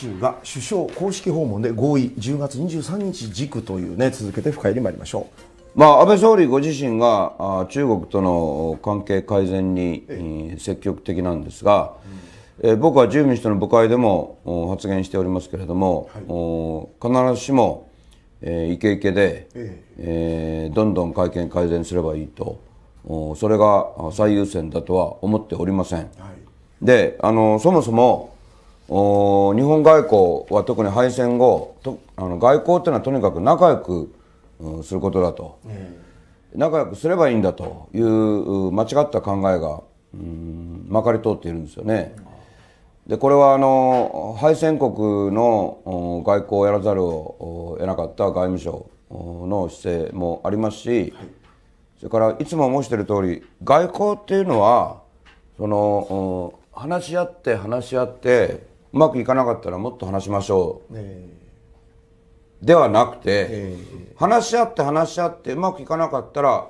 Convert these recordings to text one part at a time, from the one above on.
中が首相公式訪問で合意10月23日軸というね続けて深入りいりましょう、まあ、安倍総理ご自身が中国との関係改善に積極的なんですが、え僕は自由民主党の部会でも発言しておりますけれども、はい、必ずしも、えー、イケイケで、ええー、どんどん会見改善すればいいとそれが最優先だとは思っておりません、はい、であのそもそもお日本外交は特に敗戦後とあの外交っていうのはとにかく仲良く、うん、することだと、うん、仲良くすればいいんだという間違った考えが、うん、まかり通っているんですよね。でこれはあの敗戦国の外交をやらざるを得なかった外務省の姿勢もありますし、はい、それからいつも申している通り外交っていうのはその話し合って話し合ってうまくいかなかったらもっと話しましょう、えー、ではなくて、えー、話し合って話し合ってうまくいかなかったら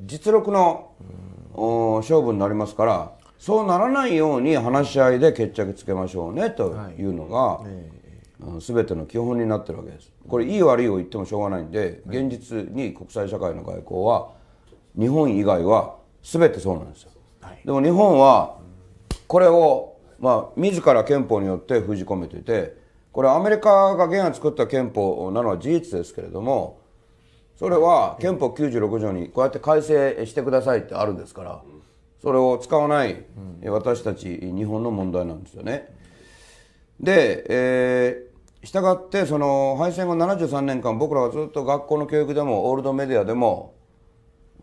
実力の勝負になりますからそうならないように話し合いで決着つけましょうねというのが、はいえー、全ての基本になってるわけです。これいい悪いを言ってもしょうがないんで現実に国際社会の外交は日本以外は全てそうなんですよ。はい、でも日本はこれをまあ、自ら憲法によって封じ込めていて、これアメリカが原案作った憲法なのは事実ですけれども、それは憲法96条にこうやって改正してくださいってあるんですから、それを使わない私たち日本の問題なんですよね。で、えー、したがってその敗戦後73年間僕らはずっと学校の教育でもオールドメディアでも、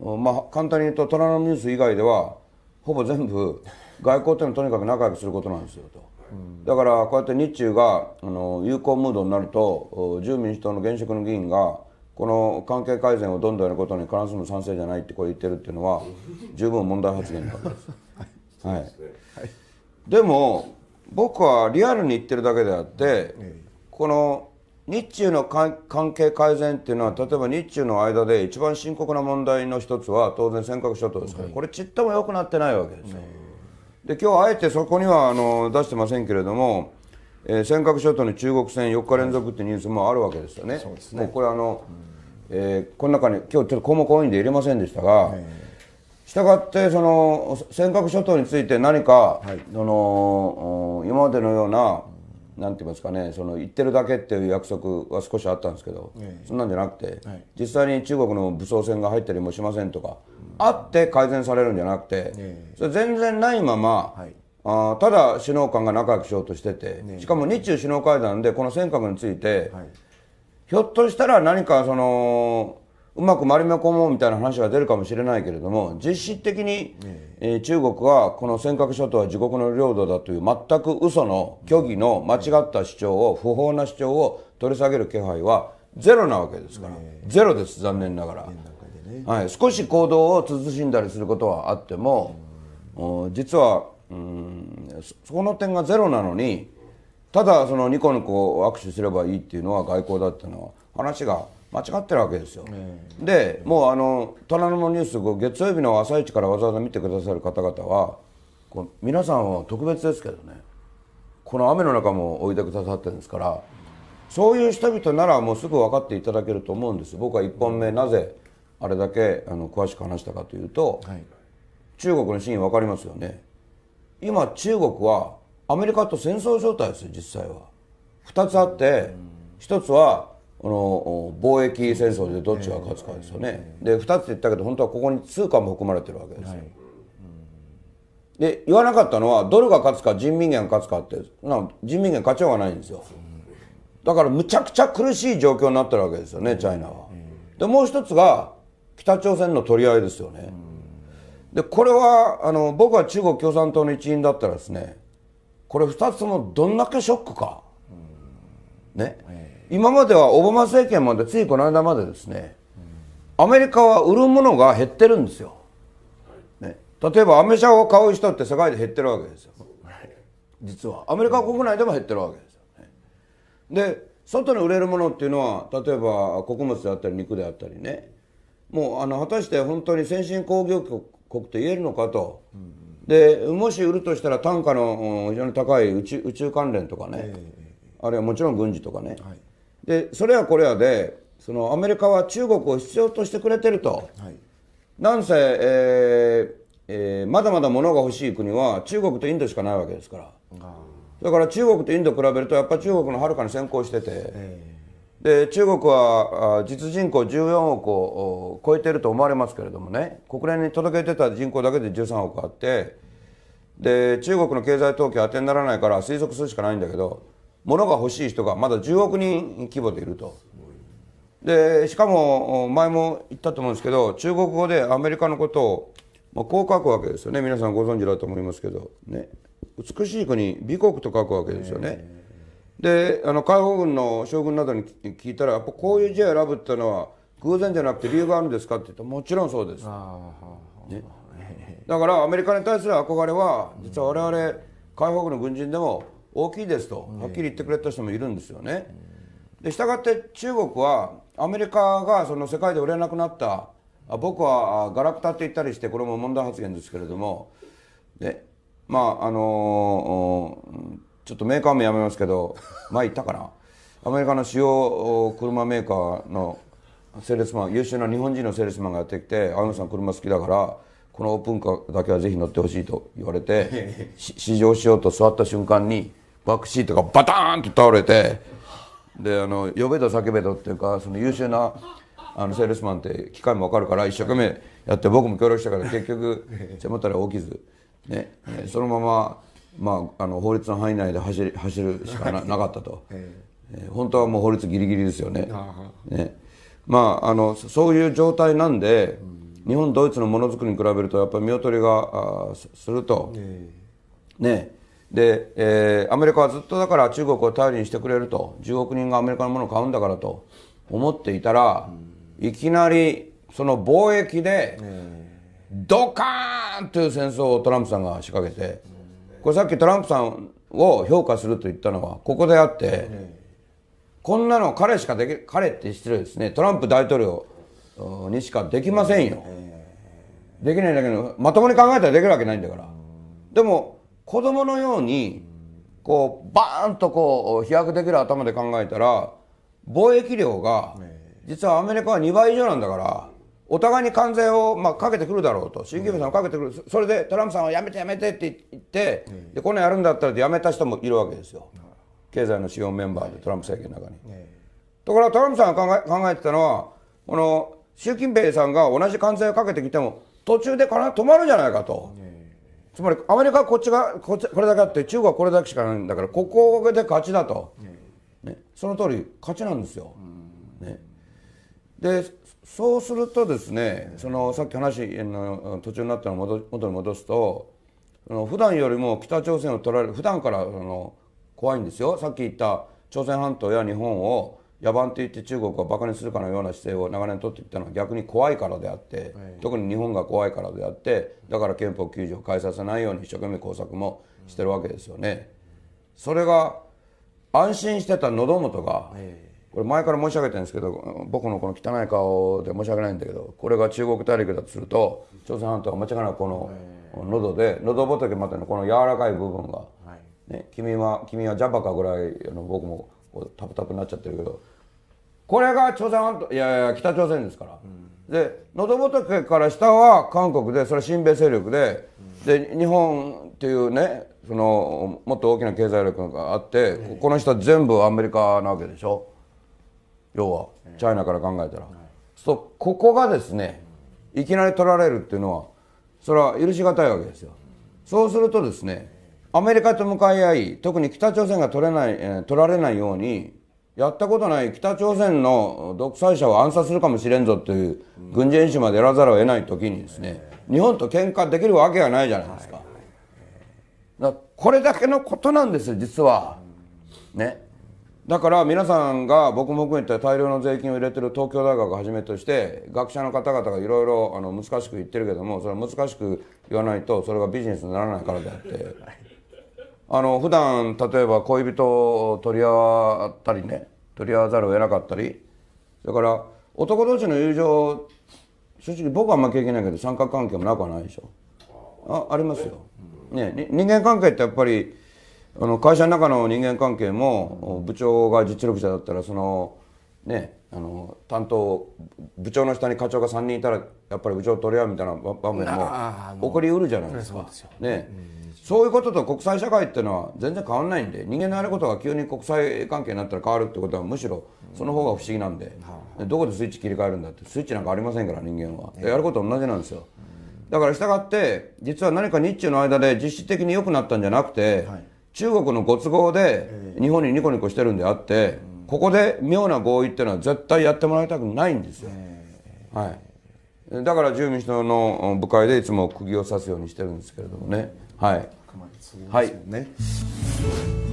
まあ、簡単に言うと虎のニュース以外ではほぼ全部外交というのはとにかく仲良くすることなんですよと、うん、だからこうやって日中があの友好ムードになると自由民主党の現職の議員がこの関係改善をどんどんやることに必ずしも賛成じゃないってこれ言ってるっていうのは十分問題発言なんです。はい、はい、でも僕はリアルに言ってるだけであって、この日中の関係改善っていうのは例えば日中の間で一番深刻な問題の一つは当然尖閣諸島ですから、これちっとも良くなってないわけですよ。で今日あえてそこにはあの出してませんけれども、えー、尖閣諸島の中国船4日連続ってニュースもあるわけですよね。そうですねこれあの、うん、えー、この中に今日ちょっと項目多いんで入れませんでしたが、したがってその尖閣諸島について何か、はい、その今までのような、なんて言いますかねその言ってるだけっていう約束は少しあったんですけど、そんなんじゃなくて、はい、実際に中国の武装船が入ったりもしませんとかあって改善されるんじゃなくて、それ全然ないまま、はい、あただ首脳間が仲良くしようとしてて、しかも日中首脳会談でこの尖閣について、はい、ひょっとしたら何かそのうまく丸め込もうみたいな話が出るかもしれないけれども実質的に、えー、中国はこの尖閣諸島は自国の領土だという全く嘘の虚偽の間違った主張を不法な主張を取り下げる気配はゼロなわけですから、ゼロです残念ながらはい、少し行動を慎んだりすることはあっても、うん、実はうんその点がゼロなのにただそのニコニコ握手すればいいっていうのは外交だっていうのは話が間違ってるわけですよ、でもうあの虎ノニュース月曜日の朝一からわざわざ見てくださる方々はこ皆さんは特別ですけどねこの雨の中もおいでくださってるんですからそういう人々ならもうすぐ分かっていただけると思うんです僕は1本目なぜあれだけあの詳しく話したかというと、はい、中国のシーン分かりますよね今中国はアメリカと戦争状態ですよ実際は2つあって1つはあの貿易戦争でどっちが勝つかですよね、で2つって言ったけど本当はここに通貨も含まれてるわけですよ、はいで言わなかったのはドルが勝つか人民元が勝つかってな人民元勝ちようがないんですよだからむちゃくちゃ苦しい状況になってるわけですよねチャイナは。でもう一つが北朝鮮の取り合いですよね、でこれはあの僕は中国共産党の一員だったらですねこれ2つもどんだけショックか、ね、えー、今まではオバマ政権までついこの間までですね、アメリカは売るものが減ってるんですよ、ね、例えばアメ車を買う人って世界で減ってるわけですよ実はアメリカ国内でも減ってるわけですよ、ね、で外に売れるものっていうのは例えば穀物であったり肉であったりねもうあの果たして本当に先進工業国と言えるのかと、うんでもし売るとしたら単価の非常に高い宇宙宇宙関連とかね、えー、あるいはもちろん軍事とかね、はい、でそれはこれはでそのアメリカは中国を必要としてくれてると、はい、なんせ、えーえー、まだまだ物が欲しい国は中国とインドしかないわけですからだから中国とインド比べるとやっぱ中国のはるかに先行してて。えーで中国は実人口14億を超えていると思われますけれどもね国連に届けてた人口だけで13億あってで中国の経済統計当てにならないから推測するしかないんだけど物が欲しい人がまだ10億人規模でいるとでしかも前も言ったと思うんですけど中国語でアメリカのことを、まあ、こう書くわけですよね皆さんご存知だと思いますけどね美しい国美国と書くわけですよね。であの解放軍の将軍などに聞いたらやっぱこういう字を選ぶっていうのは偶然じゃなくて理由があるんですかって言ったらもちろんそうです、ね、だからアメリカに対する憧れは実は我々解放軍の軍人でも大きいですとはっきり言ってくれた人もいるんですよね、でしたがって中国はアメリカがその世界で売れなくなった僕はガラクタって言ったりしてこれも問題発言ですけれどもでまああのちょっとメーカーもやめますけど前言 ったかなアメリカの主要車メーカーのセールスマン優秀な日本人のセールスマンがやってきて「青山さん車好きだからこのオープンカーだけはぜひ乗ってほしい」と言われて 試乗しようと座った瞬間にバックシートがバターンと倒れてであの呼べと叫べとっていうかその優秀なあのセールスマンって機械も分かるから一生懸命やって僕も協力したから結局 背もたたら大ず、ねそのまままあ、あの法律の範囲内で走り走るしかななかったと、えー、本当はもう法律ギリギリですよねね、まあ、あのそういう状態なんで、うん、日本ドイツのものづくりに比べるとやっぱり見劣りがあすると、えー、ねで、えー、アメリカはずっとだから中国を頼りにしてくれると10億人がアメリカのものを買うんだからと思っていたら、うん、いきなりその貿易で、えー、ドカーンという戦争をトランプさんが仕掛けて。これさっきトランプさんを評価すると言ったのはここであって、こんなの彼しかでき彼って失礼ですねトランプ大統領にしかできませんよ、できないんだけどまともに考えたらできるわけないんだから、でも子供のようにこうバーンとこう飛躍できる頭で考えたら貿易量が実はアメリカは2倍以上なんだからお互いに関税を、まあ、かけてくるだろうと、新規さんをかけてくる、それでトランプさんはやめてやめてって言って、でこんなやるんだったらっやめた人もいるわけですよ、経済の主要メンバーで、トランプ政権の中に。ところがトランプさんが考え考えてたのは、この習近平さんが同じ関税をかけてきても、途中で止まるじゃないかと。つまりアメリカはこっちがこっちこれだけあって中国はこれだけしかないんだからここで勝ちだと、ね、その通り勝ちなんですよ、でそうするとですねそのさっき話の途中になったのを元に戻すと普段よりも北朝鮮を取られる普段からあの怖いんですよさっき言った朝鮮半島や日本を野蛮と言って中国をバカにするかのような姿勢を長年取ってったのは逆に怖いからであって、特に日本が怖いからであってだから憲法9条を変えさせないように一生懸命工作もしてるわけですよね。それが安心してた喉元が、はいこれ前から申し上げてるんですけど僕のこの汚い顔で申し訳ないんだけどこれが中国大陸だとすると朝鮮半島は間違いなくこの喉で喉仏までのこの柔らかい部分が、ね、君は君はジャバかぐらいの僕もタプタプになっちゃってるけどこれが朝鮮半島いやいや北朝鮮ですから、うん、で喉仏から下は韓国でそれは親米勢力でうん、で日本っていうねそのもっと大きな経済力があって、この下全部アメリカなわけでしょ。要はチャイナから考えたら、そうここがですねいきなり取られるっていうのはそれは許し難いわけですよそうするとですねアメリカと向かい合い特に北朝鮮が取れない、えー、取られないようにやったことない北朝鮮の独裁者を暗殺するかもしれんぞという軍事演習までやらざるを得ない時にですね、日本と喧嘩できるわけがないじゃないですか。だこれだけのことなんですよ、実は。ね。だから皆さんが僕も含めて大量の税金を入れてる東京大学をはじめとして学者の方々がいろいろ難しく言ってるけどもそれは難しく言わないとそれがビジネスにならないからであってあの普段例えば恋人を取り合ったりね取り合わざるを得なかったりそれから男同士の友情正直僕はあんま経験ないけど三角関係もなくはないでしょあありますよ、ね、人間関係ってやっぱりあの会社の中の人間関係も、部長が実力者だったらそのねあの担当部長の下に課長が3人いたらやっぱり部長取り合うみたいな場面も起こりうるじゃないですかね、そういうことと国際社会っていうのは全然変わらないんで人間のやることが急に国際関係になったら変わるってことはむしろその方が不思議なんで,、どこでスイッチ切り替えるんだってスイッチなんかありませんから人間は、やること同じなんですよ、だから従って実は何か日中の間で実質的に良くなったんじゃなくて、はい中国のご都合で日本にニコニコしてるんであって、ここで妙な合意っていうのは絶対やってもらいたくないんですよ、はい、だから自由民主党の部会でいつも釘を刺すようにしてるんですけれどもねはい、はい